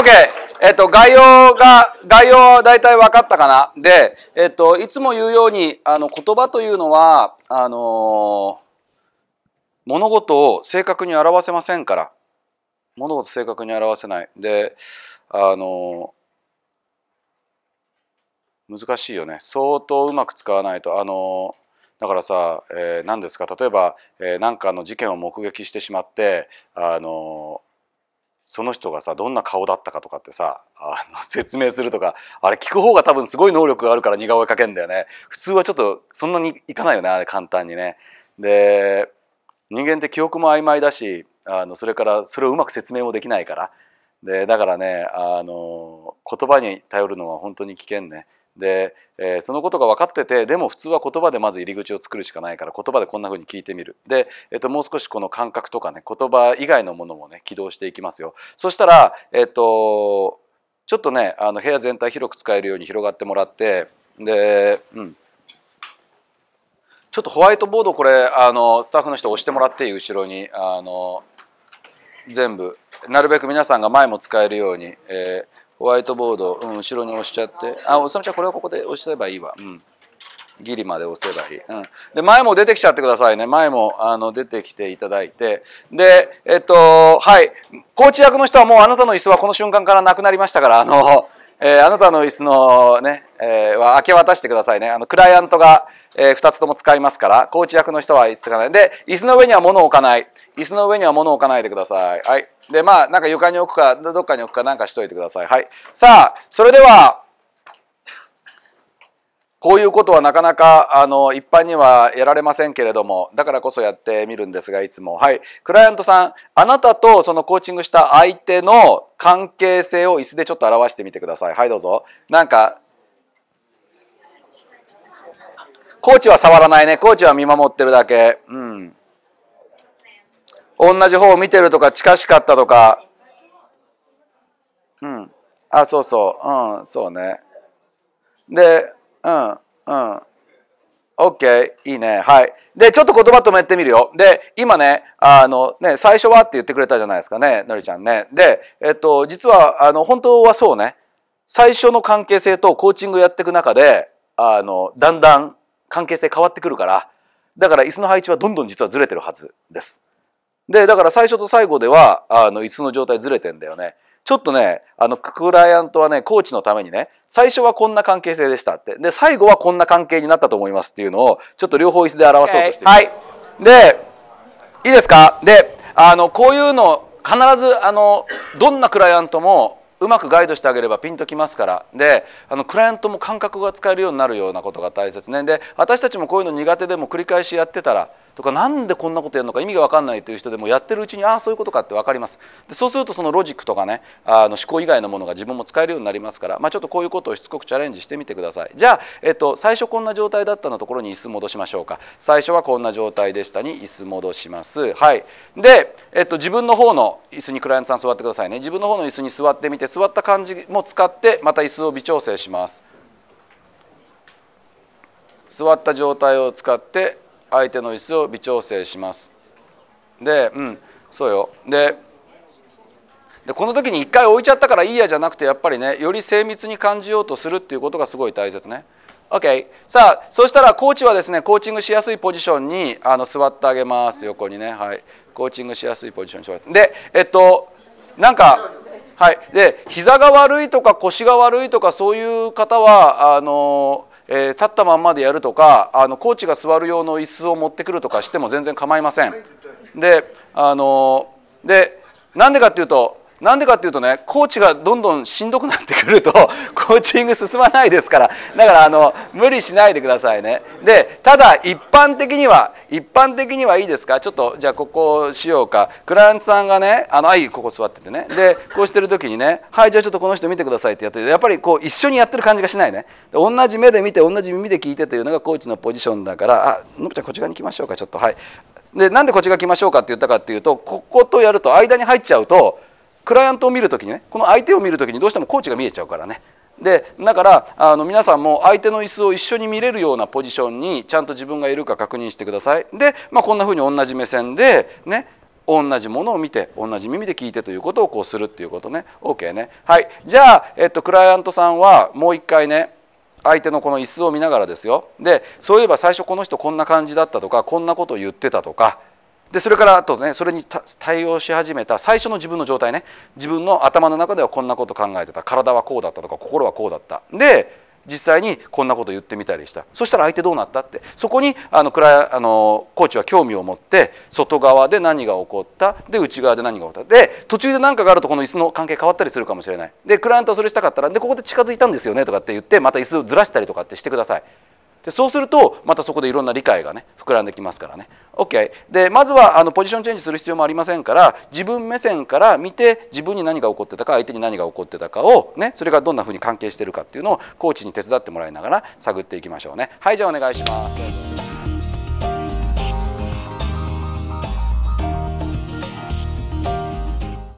OK。えっと、概要が、概要は大体分かったかな。で、えっと、いつも言うように、あの、言葉というのは、あの物事を正確に表せませんから。物事正確に表せない。で、あの難しいよね。相当うまく使わないと。あのだからさ、えー、何ですか例えば、えー、何かの事件を目撃してしまってあのその人がさどんな顔だったかとかってさあの 説明するとかあれ聞く方が多分すごい能力があるから似顔絵描けんだよね普通はちょっとそんなにいかないよねあれ簡単にね。で人間って記憶も曖昧だしあのそれからそれをうまく説明もできないからでだからねあの言葉に頼るのは本当に危険ね。で、えー、そのことが分かっててでも普通は言葉でまず入り口を作るしかないから言葉でこんなふうに聞いてみるで、えー、ともう少しこの感覚とかね言葉以外のものもね起動していきますよ。そしたら、えーと、とちょっとねあの部屋全体広く使えるように広がってもらってで、うん、ちょっとホワイトボードこれあのスタッフの人押してもらっていい後ろにあの全部なるべく皆さんが前も使えるように。えーホワイトボード、うん、後ろに押しちゃって。あ、おさみちゃん、これはここで押せばいいわ。うん。ギリまで押せばいい。うん。で、前も出てきちゃってくださいね。前も、あの、出てきていただいて。で、えっと、はい。コーチ役の人はもうあなたの椅子はこの瞬間からなくなりましたから、あの、えー、あなたの椅子のね、えー、は明け渡してくださいね。あの、クライアントが、えー、2つとも使いますから、コーチ役の人は椅子がない。で、椅子の上には物を置かない。椅子の上には物を置かないでください。はい。で、まあ、なんか床に置くか、どっかに置くかなんかしといてください。はい。さあ、それでは、こういうことはなかなかあの一般にはやられませんけれどもだからこそやってみるんですがいつもはいクライアントさんあなたとそのコーチングした相手の関係性を椅子でちょっと表してみてくださいはいどうぞなんかコーチは触らないねコーチは見守ってるだけうん同じ方を見てるとか近しかったとかうんあそうそううんそうねでうん、うん。OK、いいね。はい。で、ちょっと言葉止めてみるよ。で、今ね、あの、ね、最初はって言ってくれたじゃないですかね、のりちゃんね。で、えっと、実は、あの、本当はそうね、最初の関係性とコーチングやっていく中で、あの、だんだん関係性変わってくるから、だから椅子の配置はどんどん実はずれてるはずです。で、だから最初と最後では、あの、椅子の状態ずれてんだよね。ちょっとね、あの、クライアントはね、コーチのためにね、最初はこんな関係性でしたって。で、最後はこんな関係になったと思いますっていうのを、ちょっと両方椅子で表そうとして、okay. はい。で、いいですかで、あの、こういうの、必ず、あの、どんなクライアントも、うまくガイドしてあげればピンときますからであのクライアントも感覚が使えるようになるようなことが大切ねで私たちもこういうの苦手でも繰り返しやってたらとかなんでこんなことやるのか意味が分かんないという人でもやってるうちにああそういうことかって分かりますでそうするとそのロジックとかねあの思考以外のものが自分も使えるようになりますから、まあ、ちょっとこういうことをしつこくチャレンジしてみてくださいじゃあ、えっと、最初こんな状態だったのところに椅子戻しましょうか最初はこんな状態でしたに椅子戻しますはいで、えっと、自分の方の椅子にクライアントさん座ってくださいね自分の方の椅子に座ってみて座った感じも使ってまた椅子を微調整します座った状態を使って相手の椅子を微調整しますでうんそうよででこの時に1回置いちゃったからいいやじゃなくてやっぱりねより精密に感じようとするっていうことがすごい大切ね OK さあそしたらコーチはですねコーチングしやすいポジションにあの座ってあげます横にねはいコーチングしやすいポジションに座ってでえっとなんかはいで膝が悪いとか腰が悪いとかそういう方はあのえー、立ったまんまでやるとかあのコーチが座る用の椅子を持ってくるとかしても全然構いません。であのでなんでかっていうとなんでかっていうとねコーチがどんどんしんどくなってくると コーチング進まないですからだからあの無理しないでくださいねでただ一般的には一般的にはいいですかちょっとじゃあここしようかクライアントさんがねあのあいここ座っててねでこうしてる時にね「はいじゃあちょっとこの人見てください」ってやってやっぱりこう一緒にやってる感じがしないね同じ目で見て同じ耳で聞いてというのがコーチのポジションだから「あのぶちゃんこっち側に来ましょうかちょっとはい」でなんでこっち側来ましょうかって言ったかっていうとこことやると間に入っちゃうとクライアントを見る時にねこの相手を見る時にどうしてもコーチが見えちゃうからねでだからあの皆さんも相手の椅子を一緒に見れるようなポジションにちゃんと自分がいるか確認してください。で、まあ、こんなふうに同じ目線でね同じものを見て同じ耳で聞いてということをこうするっていうことね OK ねはいじゃあ、えっと、クライアントさんはもう一回ね相手のこの椅子を見ながらですよでそういえば最初この人こんな感じだったとかこんなことを言ってたとかでそれからあとねそれに対応し始めた最初の自分の状態ね自分の頭の中ではこんなこと考えてた体はこうだったとか心はこうだったで実際にこんなこと言ってみたりしたそしたら相手どうなったってそこにあのクラあのコーチは興味を持って外側で何が起こったで内側で何が起こったで途中で何かがあるとこの椅子の関係変わったりするかもしれないでクライアントはそれしたかったらでここで近づいたんですよねとかって言ってまた椅子ずらしたりとかってしてくださいでそうするとまたそこでいろんな理解がね膨らんできますからね。OK、でまずはあのポジションチェンジする必要もありませんから自分目線から見て自分に何が起こってたか相手に何が起こってたかを、ね、それがどんなふうに関係してるかっていうのをコーチに手伝ってもらいながら探っていきましょうね。はいじゃあお願いします。